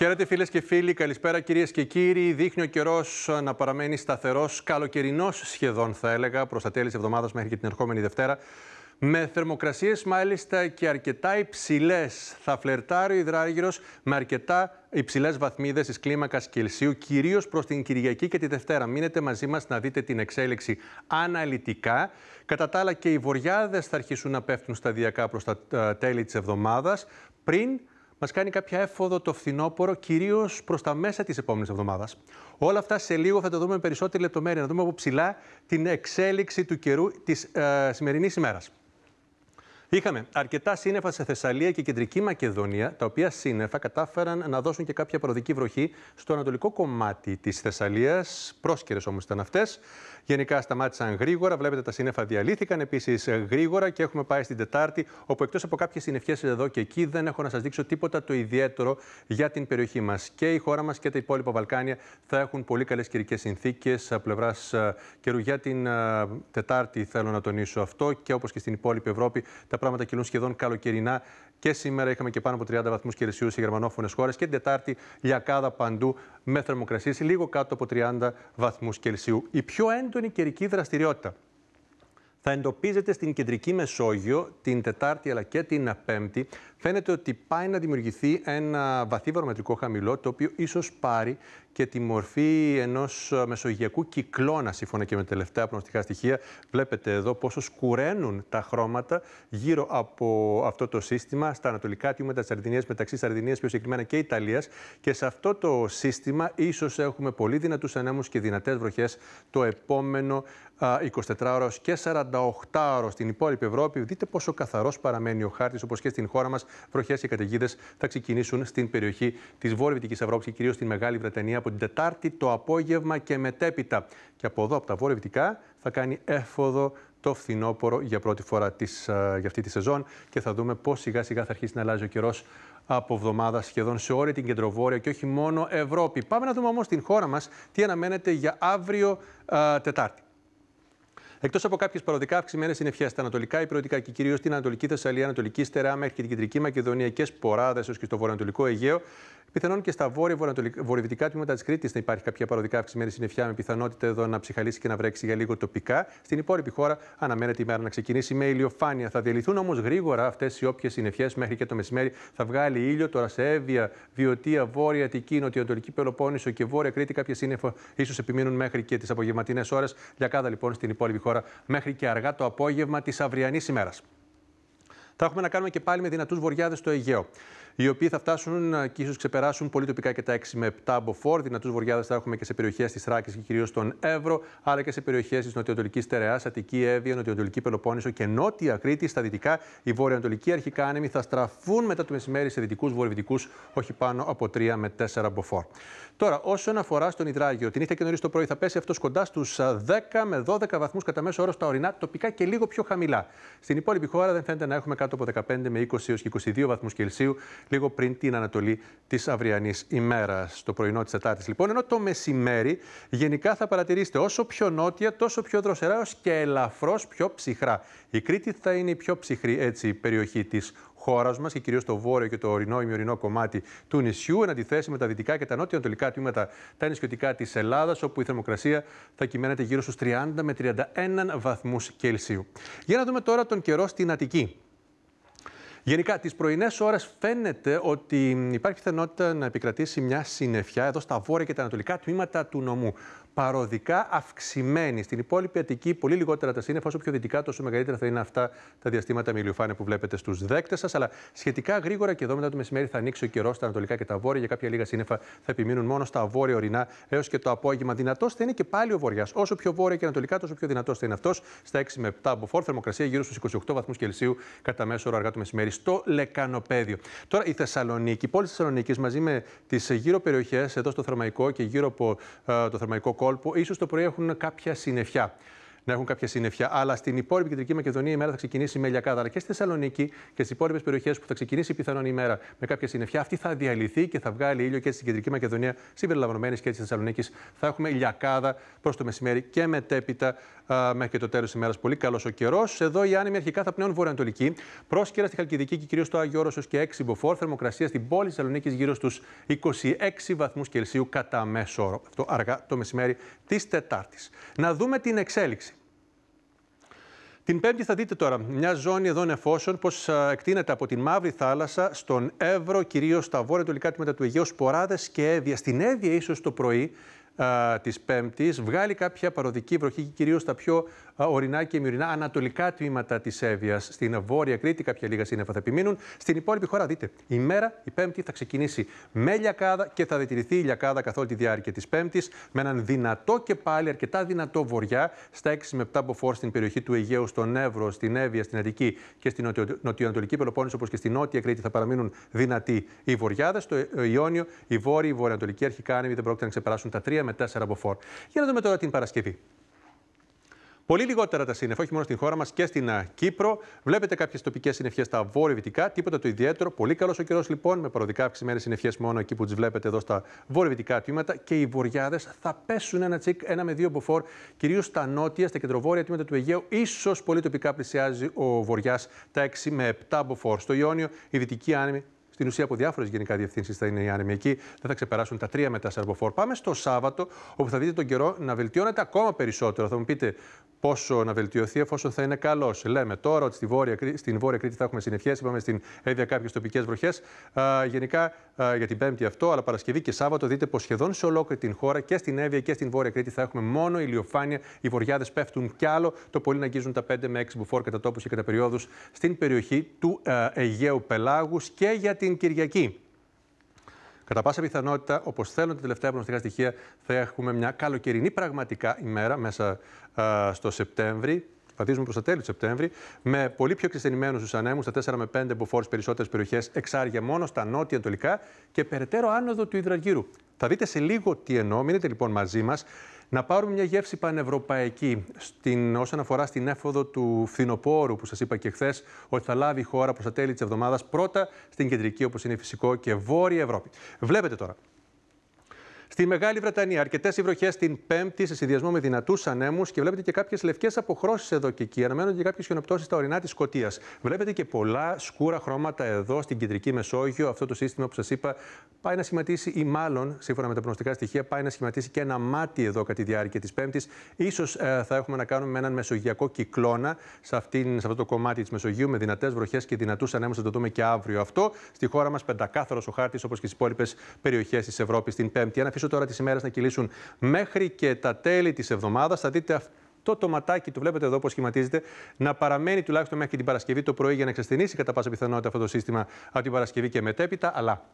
Χαίρετε φίλες και φίλοι, καλησπέρα κυρίες και κύριοι. Δείχνει ο καιρός να παραμένει σταθερός, καλοκαιρινός σχεδόν θα έλεγα, προς τα τέλη της εβδομάδας μέχρι και την ερχόμενη Δευτέρα. Με θερμοκρασίες μάλιστα και αρκετά υψηλές. Θα φλερτάρει ο υδράργυρος με αρκετά υψηλές βαθμίδες της κλίμακας Κελσίου, κυρίως προς την Κυριακή και τη Δευτέρα. Μείνετε μαζί μας να δείτε την εξέλιξη αναλυτικά. Κατά τα άλλα, και οι βορειάδε θα αρχίσουν να πέφτουν σταδιακά προς τα ε, τέλη της εβδομάδας, πριν μας κάνει κάποια έφοδο το φθινόπωρο, κυρίως προς τα μέσα της επόμενης εβδομάδας. Όλα αυτά σε λίγο θα τα δούμε με περισσότερη λεπτομέρεια. Να δούμε από ψηλά την εξέλιξη του καιρού της ε, σημερινής ημέρας. Είχαμε αρκετά σύννεφα σε Θεσσαλία και κεντρική Μακεδονία, τα οποία σύννεφα κατάφεραν να δώσουν και κάποια παροδική βροχή στο ανατολικό κομμάτι της Θεσσαλίας. Πρόσκαιρες όμως ήταν αυτές γενικά σταμάτησαν γρήγορα. Βλέπετε τα σύννεφα διαλύθηκαν επίσης ε, γρήγορα και έχουμε πάει στην Τετάρτη, όπου εκτός από κάποιες συννεφιέ εδώ και εκεί δεν έχω να σας δείξω τίποτα το ιδιαίτερο για την περιοχή μας. Και η χώρα μας και τα υπόλοιπα Βαλκάνια θα έχουν πολύ καλές καιρικές συνθήκες ε, πλευράς ε, καιρού. Για την Τετάρτη θέλω να τονίσω αυτό και όπως και στην υπόλοιπη Ευρώπη τα πράγματα κυλούν σχεδόν καλοκαιρινά. Και σήμερα είχαμε και πάνω από 30 βαθμού Κελσίου σε γερμανόφωνες χώρες και την Τετάρτη λιακάδα παντού με θερμοκρασίες λίγο κάτω από 30 βαθμούς Κελσίου. Η πιο έντονη καιρική δραστηριότητα θα εντοπίζεται στην κεντρική Μεσόγειο την Τετάρτη αλλά και την Πέμπτη. Φαίνεται ότι πάει να δημιουργηθεί ένα βαθύ βαρομετρικό χαμηλό, το οποίο ίσως πάρει και τη μορφή ενός ε, μεσογειακού κυκλώνα, σύμφωνα και με τα τελευταία προνοστικά στοιχεία. Βλέπετε εδώ πόσο σκουραίνουν τα χρώματα γύρω από αυτό το σύστημα, στα ανατολικά τμήματα της Σαρδινίας, μεταξύ Σαρδινίας, πιο συγκεκριμένα και Ιταλίας. Και σε αυτό το σύστημα, ίσως έχουμε πολύ δυνατούς ανέμους και δυνατές βροχές το επόμενο 24ωρο και 48ωρο στην υπόλοιπη Ευρώπη. Δείτε πόσο καθαρός παραμένει ο χάρτης, όπως και στην χώρα μας. Βροχές και καταιγίδες θα ξεκινήσουν στην περιοχή της Βόρειας Ευρώπης και κυρίως στην Μεγάλη Βρετανία από την Τετάρτη το απόγευμα και μετέπειτα. Και από εδώ, από τα βορεια θα κάνει έφοδο το φθινόπωρο για πρώτη φορά της, ε, για αυτή τη σεζόν και θα δούμε πώς σιγά σιγά θα αρχίσει να αλλάζει ο καιρός από εβδομάδα σχεδόν σε όλη την κεντροβόρεια και όχι μόνο Ευρώπη. Πάμε να δούμε όμως την χώρα μας τι αναμένεται για αύριο ε, Τετάρτη. Εκτός από κάποιες παροδικά αυξημένες συννεφιέ στα ανατολικά, υπηρετικά και κυρίως στην Ανατολική Θεσσαλία, Ανατολική Στερά μέχρι και την Κεντρική Μακεδονία και σποράδες έω και στο Βορειοανατολικό Αιγαίο, Πιθανόν και στα βόρειο-βορειοδυτικά τμήματα της Κρήτης να υπάρχει κάποια παροδικά αυξημένη συννεφιά με πιθανότητα εδώ να ψυχαλίσει και να βρέξει για λίγο τοπικά. Στην υπόλοιπη χώρα αναμένεται η μέρα να ξεκινήσει με ηλιοφάνεια. Θα διαλυθούν όμως γρήγορα αυτές οι όποιες συννεφιές μέχρι και το μεσημέρι. Θα βγάλει ήλιο τώρα σε Εύβοια, Βιωτία, Βόρεια Αττική, Νοτιοανατολική Πελοπόννησο και Βόρεια Κρήτη. Κάποια σύννεφα ίσως επιμείνουν μέχρι και τις απογευματινές ώρες. Λιακάδα λοιπόν στην υπόλοιπη χώρα μέχρι και αργά το απόγευμα της αυριανής ημέρας. Θα έχουμε να κάνουμε και πάλι με δυνατούς βορειάδε στο Αιγαίο οι οποίοι θα φτάσουν και ίσως ξεπεράσουν πολύ τοπικά και τα 6 με 7 μποφόρ. Δυνατού βορειάδε θα έχουμε και σε περιοχές της Θράκης και κυρίως στον Εύρο, αλλά και σε περιοχές της νοτιοανατολικής Τερεά, Αττική Εύη, Νοτιοανατολική Πελοπόννησο και Νότια Κρήτη. Στα δυτικά, οι βορειοανατολικοί αρχικά άνεμοι θα στραφούν μετά το μεσημέρι σε δυτικούς βορειοδυτικούς, όχι πάνω από 3 με 4 μποφόρ. Τώρα, όσον αφορά στον Ιδράγιο, την νύχτα και νωρίς το πρωί θα πέσει αυτός κοντά στους 10 με 12 βαθμούς κατά μέσο όρο στα ορεινά, τοπικά και λίγο πιο χαμηλά. Στην υπόλοιπη χώρα δεν φαίνεται να έχουμε κάτω από 15 με 20 έω 22 βαθμούς Κελσίου λίγο πριν την Ανατολή της αυριανής ημέρας. Το πρωινό της Τετάρτης, λοιπόν, ενώ το μεσημέρι γενικά θα παρατηρήσετε όσο πιο νότια, τόσο πιο δροσερά ως και ελαφρώς πιο ψυχρά. Η Κρήτη θα είναι η πιο ψυχρή έτσι, περιοχή της χώρας μας και κυρίως το βόρειο και το ορεινό ημιορεινό κομμάτι του νησιού, εν αντιθέσει με τα δυτικά και τα νότιο-ανατολικά τμήματα, τα νησιωτικά της Ελλάδας, όπου η θερμοκρασία θα κυμαίνεται γύρω στους 30 με 31 βαθμούς Κελσίου. Για να δούμε τώρα τον καιρό στην Αττική. Γενικά, τις πρωινές ώρες φαίνεται ότι υπάρχει πιθανότητα να επικρατήσει μια συννεφιά εδώ στα βόρεια και τα ανατολικά τμήματα του νομού. Παροδικά αυξημένη. Στην υπόλοιπη Αττική, πολύ λιγότερα τα σύννεφα, όσο πιο δυτικά, τόσο μεγαλύτερα θα είναι αυτά τα διαστήματα με ηλιοφάνεια που βλέπετε στους δέκτες σας. Αλλά σχετικά γρήγορα και εδώ μετά το μεσημέρι θα ανοίξει ο καιρός στα ανατολικά και τα βόρεια. Για κάποια λίγα σύννεφα θα επιμείνουν μόνο στα βόρεια ορεινά έως και το απόγευμα. Δυνατός θα είναι και πάλι ο βορειά. Όσο πιο βόρεια και ανατολικά, τόσο πιο δυνατός θα είναι αυτός. Στα 6 με 7 μποφόρ, θερμοκρασία γύρω στους 28 βαθμούς Κελσίου κατά μέσο ώρα αργά το μεσημέρι στο Λεκανοπέδιο. Τώρα η Θεσσαλονίκη, η πόλη της Θεσσαλονίκης μαζί με τις γύρω περιοχές εδώ στο Θερμαϊκό και γύρω από ε, το Θερμαϊκό κόλπο, ίσως το πρωί έχουν κάποια συννεφιά να έχουν κάποια συννεφιά. Αλλά στην υπόλοιπη Κεντρική Μακεδονία η μέρα θα ξεκινήσει με λιακάδα, Αλλά και στη Θεσσαλονίκη και στις υπόλοιπες περιοχές που θα ξεκινήσει πιθανόν η μέρα με κάποια συννεφιά, αυτή θα διαλυθεί και θα βγάλει ήλιο και στην Κεντρική Μακεδονία, συμπεριλαμβανομένης και της Θεσσαλονίκης. Θα έχουμε λιακάδα προς το μεσημέρι και μετέπειτα α, μέχρι και το τέλος της ημέρας. Πολύ καλός ο καιρός. Εδώ η άνεμοι αρχικά θα πνέουν βορειοανατολική. Πρόσκαιρα στη Χαλκιδική και κυρίως στο Άγιο Όρος και 6 μποφόρ. Θερμοκρασία στην πόλη Θεσσαλονίκης γύρω στους 26 βαθμούς Κελσίου κατά μέσο όρο. Αυτό αργά το μεσημέρι της Τετάρτης. Να δούμε την εξέλιξη. Την Πέμπτη θα δείτε τώρα μια ζώνη εδώ εφόσον πώς ε, εκτείνεται από την Μαύρη Θάλασσα στον Εύρο, κυρίως στα βορεια του τμήματα του Αιγαίου, σποράδες και έβια. Στην έβια, ίσως το πρωί, Της Πέμπτης, βγάλει κάποια παροδική βροχή κυρίως στα πιο α, ορεινά και μυρινά ανατολικά τμήματα της Εύβοιας. Στην Βόρεια Κρήτη κάποια λίγα σύννεφα θα επιμείνουν. Στην υπόλοιπη χώρα δείτε, η μέρα η Πέμπτη θα ξεκινήσει με λιακάδα και θα διατηρηθεί η λιακάδα καθ' όλη τη διάρκεια της Πέμπτης, με έναν δυνατό και πάλι αρκετά δυνατό βορειά στα 6 με 7 μποφόρ στην περιοχή του Αιγαίου, στον Εύρο, στην Εύβοια, στην Αττική και στην νοτιοανατολική Πελοπόννησο όπως και στην Νότια Κρήτη θα παραμείνουν δυνατοί οι βορειάδε. Στο Ιόνιο, η Βόρεια, η Βορειοανατολική αρχικά άνεμοι δεν πρόκειται να ξεπεράσουν τα 3 με 4 από φόρ. Για να δούμε τώρα την Παρασκευή. Πολύ λιγότερα τα σύννεφα, όχι μόνο στην χώρα μας και στην Κύπρο. Βλέπετε κάποιες τοπικές συννεφιέ στα βορειο τίποτα το ιδιαίτερο. Πολύ καλός ο καιρός λοιπόν, με παροδικά αυξημένες συννεφιέ μόνο εκεί που τις βλέπετε εδώ στα βόρειο-βυτικά τμήματα. Και οι βορειάδε θα πέσουν ένα τσικ, ένα με δύο μποφόρ, κυρίως στα νότια, στα κεντροβόρεια τμήματα του Αιγαίου. σω πολύ τοπικά πλησιάζει ο βοριάς τα 6 με 7 μποφόρ. Στο Ιόνιο, η δυτική άνεμη στην ουσία από διάφορες γενικά διευθύνσεις θα είναι οι άνεμοι εκεί. Δεν θα ξεπεράσουν τα 3 με 4 Πάμε στο Σάββατο, όπου θα δείτε τον καιρό να βελτιώνεται ακόμα περισσότερο. Θα μου πείτε πόσο να βελτιωθεί εφόσον θα είναι καλός. Λέμε τώρα ότι στη βόρεια, στην Βόρεια Κρήτη θα έχουμε συννεφιέ. Είπαμε στην Έδεια κάποιες τοπικές βροχές. Γενικά α, για την Πέμπτη αυτό, αλλά Παρασκευή και Σάββατο δείτε πως σχεδόν σε ολόκληρη την χώρα και στην Εύβοια και στην Βόρεια Κρήτη θα έχουμε μόνο ηλιοφάνεια. Οι βορειάδε πέφτουν κι άλλο. Το πολύ να αγγίζουν τα 5 με 6 μπουφόρ κατά τόπους και κατά περιόδους στην περιοχή του α, Αιγαίου Πελάγους και για την την Κυριακή. Κατά πάσα πιθανότητα, όπως θέλουν τα τελευταία προγνωστικά στοιχεία, θα έχουμε μια καλοκαιρινή πραγματικά ημέρα μέσα στο Σεπτέμβρη. Πατίζουμε προ τα τέλη του Σεπτέμβρη, με πολύ πιο ξενημένου τους ανέμους, στα 4 με 5 μποφόρ περισσότερες περιοχές, εξάρια μόνο στα νότια-ανατολικά και περαιτέρω άνοδο του υδραγύρου. Θα δείτε σε λίγο τι εννοώ, μείνετε λοιπόν μαζί μας. Να πάρουμε μια γεύση πανευρωπαϊκή στην, όσον αφορά στην έφοδο του φθινοπόρου που σας είπα και χθες ότι θα λάβει η χώρα προς τα τέλη της εβδομάδας πρώτα στην κεντρική, όπως είναι φυσικό, και βόρεια Ευρώπη. Βλέπετε τώρα Στη Μεγάλη Βρετανία, αρκετές οι βροχές την Πέμπτη σε συνδυασμό με δυνατούς ανέμους και βλέπετε και κάποιες λευκές αποχρώσεις εδώ και εκεί. Αναμένονται και κάποιες χιονοπτώσεις στα ορεινά της Σκωτίας. Βλέπετε και πολλά σκούρα χρώματα εδώ στην κεντρική Μεσόγειο. Αυτό το σύστημα που σας είπα πάει να σχηματίσει, ή μάλλον σύμφωνα με τα προγνωστικά στοιχεία, πάει να σχηματίσει και ένα μάτι εδώ κατά τη διάρκεια της Πέμπτης. σω ε, θα έχουμε να κάνουμε με έναν μεσογειακό κυκλώνα σε, αυτήν, σε αυτό το κομμάτι της Μεσογείου με δυνατές βροχές και δυνατούς ανέμους. Θα το δούμε και αύριο αυτό. Στη χώρα μας πεντακάθαρος ο χάρτης όπως και στις υπόλοιπες περιοχές της Ευρώπης την Πέμπτη αφήσω τώρα τη ημέρα να κυλήσουν μέχρι και τα τέλη της εβδομάδας. Θα δείτε αυτό το ματάκι, το βλέπετε εδώ πώ σχηματίζεται, να παραμένει τουλάχιστον μέχρι την Παρασκευή το πρωί για να εξασθενήσει κατά πάσα πιθανότητα αυτό το σύστημα από την Παρασκευή και μετέπειτα. Αλλά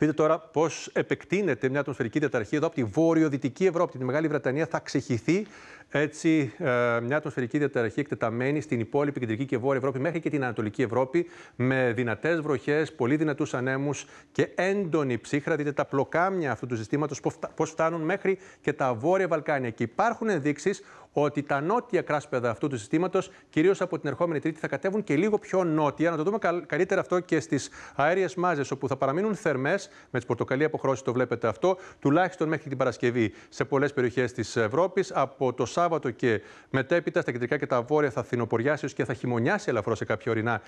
Πείτε τώρα πώς επεκτείνεται μια ατμοσφαιρική διαταραχή εδώ από τη βόρειο-δυτική Ευρώπη, τη Μεγάλη Βρετανία, θα ξεχυθεί έτσι ε, μια ατμοσφαιρική διαταραχή εκτεταμένη στην υπόλοιπη κεντρική και βόρεια Ευρώπη μέχρι και την Ανατολική Ευρώπη με δυνατές βροχές, πολύ δυνατούς ανέμους και έντονη ψύχρα. Δείτε τα πλοκάμια αυτού του συστήματος πώς φτάνουν μέχρι και τα βόρεια Βαλκάνια. Και υπάρχουν ενδείξεις ότι τα νότια κράσπεδα αυτού του συστήματος, κυρίως από την ερχόμενη Τρίτη, θα κατέβουν και λίγο πιο νότια. Να το δούμε καλύτερα αυτό και στις αέριες μάζες, όπου θα παραμείνουν θερμές, με τις πορτοκαλί αποχρώσεις το βλέπετε αυτό, τουλάχιστον μέχρι την Παρασκευή σε πολλές περιοχές της Ευρώπης. Από το Σάββατο και μετέπειτα, στα κεντρικά και τα βόρεια θα θυνοποριάσει και θα χειμωνιάσει ελαφρώς σε κάποια ορεινά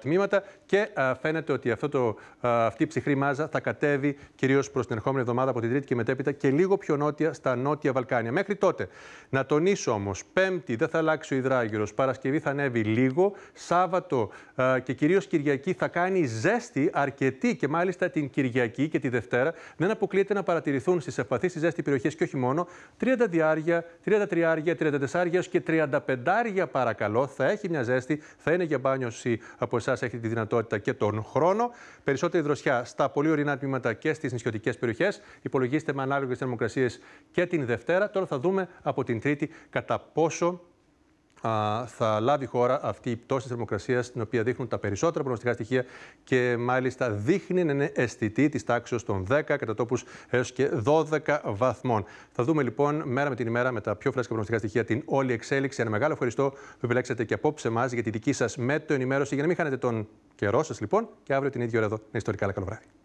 τμήματα. Και φαίνεται ότι αυτό το, αυτή η ψυχρή μάζα θα κατέβει κυρίως προς την ερχόμενη εβδομάδα από την Τρίτη και μετέπειτα και λίγο πιο νότια στα νότια Βαλκάνια. Μέχρι τότε, να τονίσω όμως. Πέμπτη δεν θα αλλάξει ο υδράγυρο. Παρασκευή θα ανέβει λίγο. Σάββατο ε, και κυρίως Κυριακή θα κάνει ζέστη αρκετή και μάλιστα την Κυριακή και τη Δευτέρα. Δεν αποκλείεται να παρατηρηθούν στις ευπαθείς ζέστη περιοχές και όχι μόνο 30 διάρια, 33 άρια, 34 άρια και 35 άρια παρακαλώ. Θα έχει μια ζέστη, θα είναι για μπάνιο από εσάς έχετε τη δυνατότητα και τον χρόνο. Περισσότερη δροσιά στα πολύ ορεινά τμήματα και στις νησιωτικές περιοχές. Υπολογίστε με ανάλογες θερμοκρασίες και την Δευτέρα. Τώρα θα δούμε από την Τρίτη κατά κατά πόσο α, θα λάβει η χώρα αυτή η πτώση της θερμοκρασίας την οποία δείχνουν τα περισσότερα προγνωστικά στοιχεία και μάλιστα δείχνει να είναι ναι, ναι, αισθητή της τάξης των 10 κατά τόπους έως και 12 βαθμών. Θα δούμε λοιπόν μέρα με την ημέρα με τα πιο φρέσκα προγνωστικά στοιχεία την όλη εξέλιξη. Ένα μεγάλο ευχαριστώ που επιλέξατε και απόψε εμά για τη δική σας με ενημέρωση για να μην χάνετε τον καιρό σας λοιπόν και αύριο την ίδια ώρα εδώ να ιστορικά. Καλό βράδυ.